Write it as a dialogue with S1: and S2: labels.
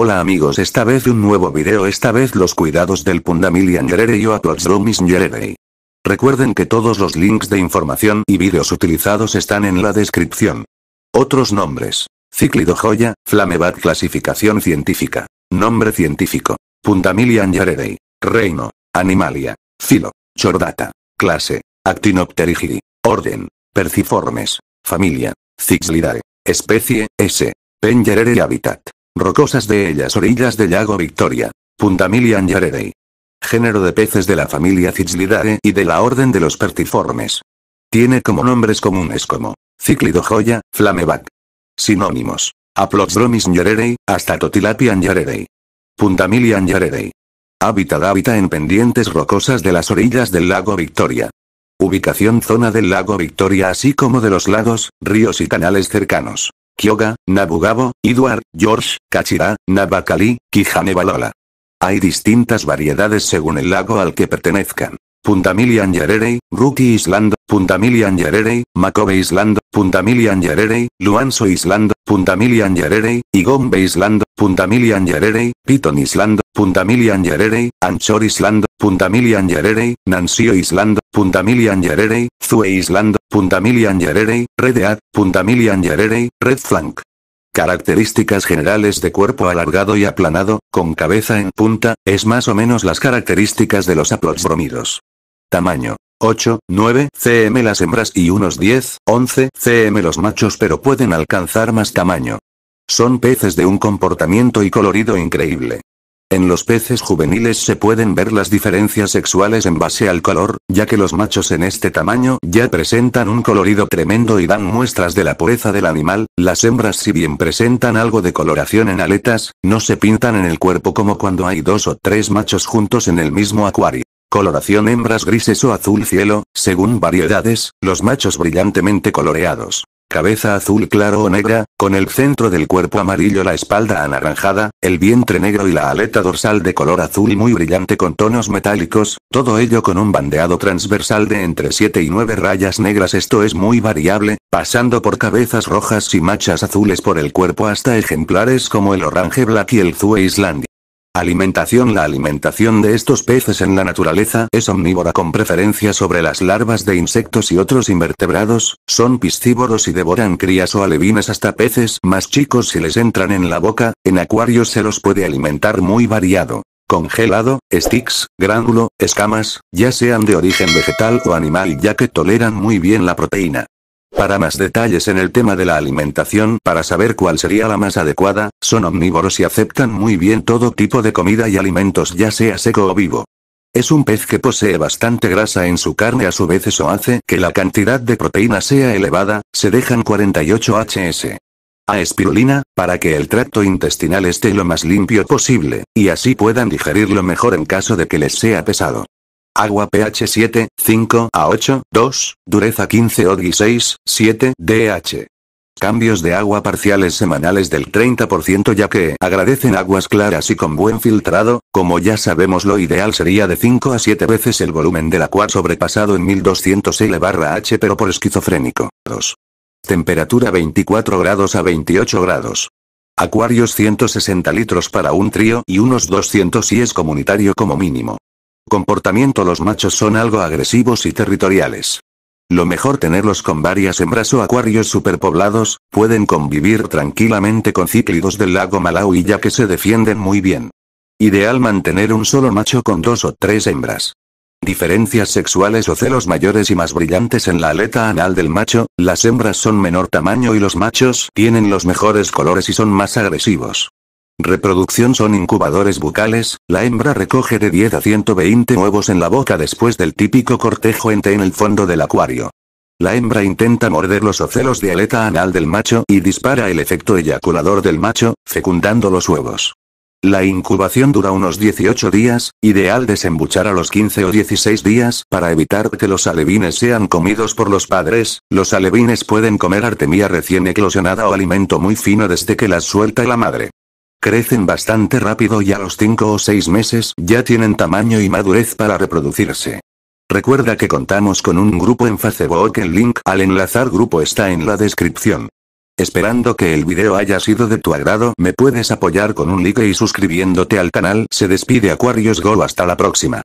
S1: Hola amigos esta vez un nuevo video esta vez los cuidados del Pundamil y o Recuerden que todos los links de información y videos utilizados están en la descripción. Otros nombres. Ciclido joya, Flamebat clasificación científica. Nombre científico. Pundamilian Yerere. Reino. Animalia. Filo. Chordata. Clase. Actinopterygii. Orden. Perciformes. Familia. Cixlidae. Especie, S. Pengerere Habitat. Rocosas de ellas orillas del lago Victoria. Puntamilian Yarerei. Género de peces de la familia Cichlidae y de la orden de los pertiformes. Tiene como nombres comunes como Cíclido joya, flameback. Sinónimos. aplodromis Nyererei hasta totilapian Puntamilla Puntamilian Habita Hábitat hábita en pendientes rocosas de las orillas del lago Victoria. Ubicación zona del lago Victoria así como de los lagos, ríos y canales cercanos. Kyoga, Nabugabo, Iduar, George, Kachira, Nabakali, Kijanevalola. Hay distintas variedades según el lago al que pertenezcan. Puntamilian Yarerey, Ruki Islando, Puntamilian Yarerey, Makobe Islando, Puntamilian Yarerey, Luanso Islando. Puntamilian Yererei, Igombe Island, Puntamilian Yererei, Piton Island, Puntamilian Yererei, Anchor Island, Puntamilian Yererei, Nansio Island, Puntamilian Yererei, Zue Island, Puntamilian Yarerei, Redead, Puntamilian Yererei, Red Flank. Características generales de cuerpo alargado y aplanado, con cabeza en punta, es más o menos las características de los bromidos. Tamaño, 8, 9 cm las hembras y unos 10, 11 cm los machos pero pueden alcanzar más tamaño. Son peces de un comportamiento y colorido increíble. En los peces juveniles se pueden ver las diferencias sexuales en base al color, ya que los machos en este tamaño ya presentan un colorido tremendo y dan muestras de la pureza del animal, las hembras si bien presentan algo de coloración en aletas, no se pintan en el cuerpo como cuando hay dos o tres machos juntos en el mismo acuario. Coloración hembras grises o azul cielo, según variedades, los machos brillantemente coloreados. Cabeza azul claro o negra, con el centro del cuerpo amarillo, la espalda anaranjada, el vientre negro y la aleta dorsal de color azul muy brillante con tonos metálicos, todo ello con un bandeado transversal de entre 7 y 9 rayas negras. Esto es muy variable, pasando por cabezas rojas y machas azules por el cuerpo hasta ejemplares como el orange black y el zue islandia. Alimentación La alimentación de estos peces en la naturaleza es omnívora con preferencia sobre las larvas de insectos y otros invertebrados, son piscívoros y devoran crías o alevines hasta peces más chicos si les entran en la boca, en acuarios se los puede alimentar muy variado congelado, sticks, gránulo, escamas, ya sean de origen vegetal o animal ya que toleran muy bien la proteína. Para más detalles en el tema de la alimentación para saber cuál sería la más adecuada, son omnívoros y aceptan muy bien todo tipo de comida y alimentos ya sea seco o vivo. Es un pez que posee bastante grasa en su carne a su vez eso hace que la cantidad de proteína sea elevada, se dejan 48 HS a espirulina, para que el tracto intestinal esté lo más limpio posible, y así puedan digerirlo mejor en caso de que les sea pesado. Agua pH 7, 5 a 8, 2, dureza 15 o 6, 7 DH. Cambios de agua parciales semanales del 30% ya que agradecen aguas claras y con buen filtrado, como ya sabemos lo ideal sería de 5 a 7 veces el volumen del acuar sobrepasado en 1200 L barra H pero por esquizofrénico. 2. Temperatura 24 grados a 28 grados. Acuarios 160 litros para un trío y unos 200 si es comunitario como mínimo comportamiento los machos son algo agresivos y territoriales. Lo mejor tenerlos con varias hembras o acuarios superpoblados, pueden convivir tranquilamente con cíclidos del lago Malawi ya que se defienden muy bien. Ideal mantener un solo macho con dos o tres hembras. Diferencias sexuales o celos mayores y más brillantes en la aleta anal del macho, las hembras son menor tamaño y los machos tienen los mejores colores y son más agresivos. Reproducción son incubadores bucales, la hembra recoge de 10 a 120 huevos en la boca después del típico cortejo en en el fondo del acuario. La hembra intenta morder los ocelos de aleta anal del macho y dispara el efecto eyaculador del macho, fecundando los huevos. La incubación dura unos 18 días, ideal desembuchar a los 15 o 16 días para evitar que los alevines sean comidos por los padres. Los alevines pueden comer artemia recién eclosionada o alimento muy fino desde que las suelta la madre. Crecen bastante rápido y a los 5 o 6 meses ya tienen tamaño y madurez para reproducirse. Recuerda que contamos con un grupo en Facebook, el link al enlazar grupo está en la descripción. Esperando que el video haya sido de tu agrado, me puedes apoyar con un like y suscribiéndote al canal. Se despide Acuarios Go hasta la próxima.